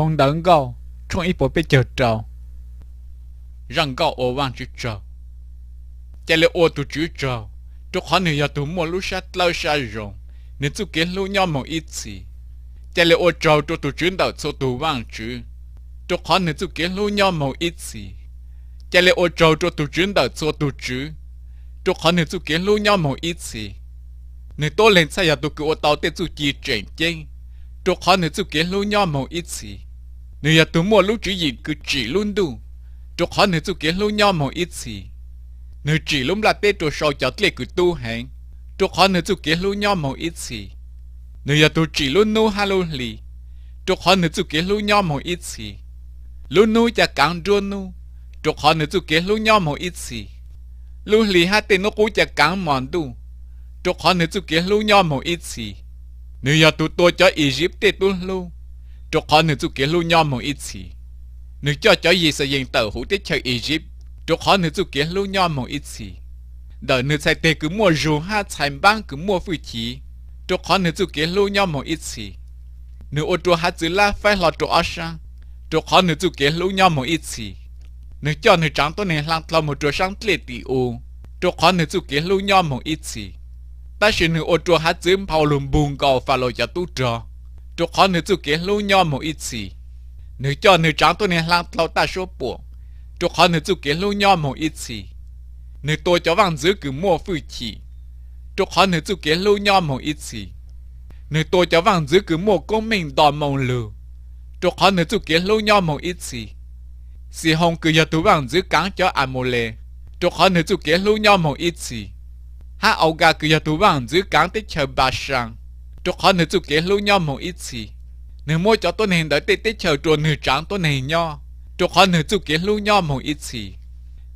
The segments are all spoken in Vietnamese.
không đấng gò trong ít bộ bị chờ trầu rằng gò ô vang chữ trầu chạy lệ ô tu chữ trầu trong khó nửa tù mua lũ sát lâu sa rồng nên tu kiến lũ nhau một ít gì chạy lệ ô trầu trong tù chữ đầu số tù vang chữ trong khó nửa tu kiến lũ nhau một ít gì chạy lệ ô trầu trong tù chữ đầu số tù chữ trong khó nửa tu kiến lũ nhau một ít gì nếu tôi lên xe nhà tôi cứ ô tàu tết chú chi chuyển chênh, tôi khó nếu chú kiến lưu nhau mong ít gì nếu giờ tụi mua lúc chỉ gì cứ chỉ luôn đủ cho khó nếu tụi kia lúc nhau một ít gì nếu chỉ lúc là tết chỗ sau chợ lệ cứ tu hành cho khó nếu tụi kia lúc nhau một ít gì nếu giờ tụi chỉ luôn nô hà luôn lì cho khó nếu tụi kia lúc nhau một ít gì luôn nô chả càng run nô cho khó nếu tụi kia lúc nhau một ít gì lúc lì hát tên nó cũng chả càng mòn đủ cho khó nếu tụi kia lúc nhau một ít gì nếu giờ tụi tôi cho Egypt tết luôn luôn cho khó nữ chú kia lưu nhóm một ít gì nữ cho cho gì sẽ yên tờ hữu tiết chơi Egypt cho khó nữ chú kia lưu nhóm một ít gì đợi nữ sai tê cứ mua rù ha sai băng cứ mua phụ chí cho khó nữ chú kia lưu nhóm một ít gì nữ ô chú hát chữ la phải là ơ asha cho khó nữ chú kia lưu nhóm một ít gì nữ cho nữ trắng tôi này lang tàu một chú sang tê tì ô cho khó nữ chú kia lưu nhóm một ít gì ta sẽ nữ ô chú hát chữ bao lùm bùn cầu và lôi cho tu trò chỗ khó nữ chủ kế lưu nhau một ít gì nữ cho nữ trắng tôi này lang lâu ta số bộ chỗ khó nữ chủ kế lưu nhau một ít gì nữ tôi cho vang giữ cứ mua phụ chỉ chỗ khó nữ chủ kế lưu nhau một ít gì nữ tôi cho vang giữ cứ mua công minh đòn màu lừa chỗ khó nữ chủ kế lưu nhau một ít gì si hong cứ giờ tu vang giữ cắn cho à mồ lề chỗ khó nữ chủ kế lưu nhau một ít gì ha ông gà cứ giờ tu vang giữ cắn tới chờ bà sang cho khó nữ chụp kế lưu nhau một ít gì nữ mua cho tôi hình đợi tết tết chờ chùa nữ trắng tôi hình nho cho khó nữ chụp kế lưu nhau một ít gì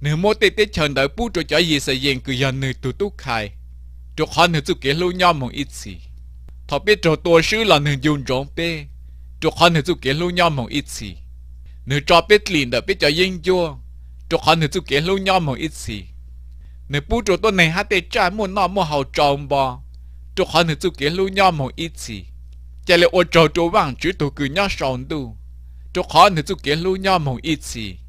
nữ mua tết tết chờ đợi bu cho cho gì sẽ yên cứ giờ nữ tu tụ khai cho khó nữ chụp kế lưu nhau một ít gì thọ biết cho tôi sư là nữ dùng trống bê cho khó nữ chụp kế lưu nhau một ít gì nữ cho biết liền đợi biết cho yên chua cho khó nữ chụp kế lưu nhau một ít gì nữ bu cho tôi này hát tết trái mua nọ mua hậu tròn bò chỗ họ nữ chú kia lưu nhau một ít gì chả lẽ ô trâu chỗ vàng chú tụ cứ nhau sòn tu chỗ họ nữ chú kia lưu nhau một ít gì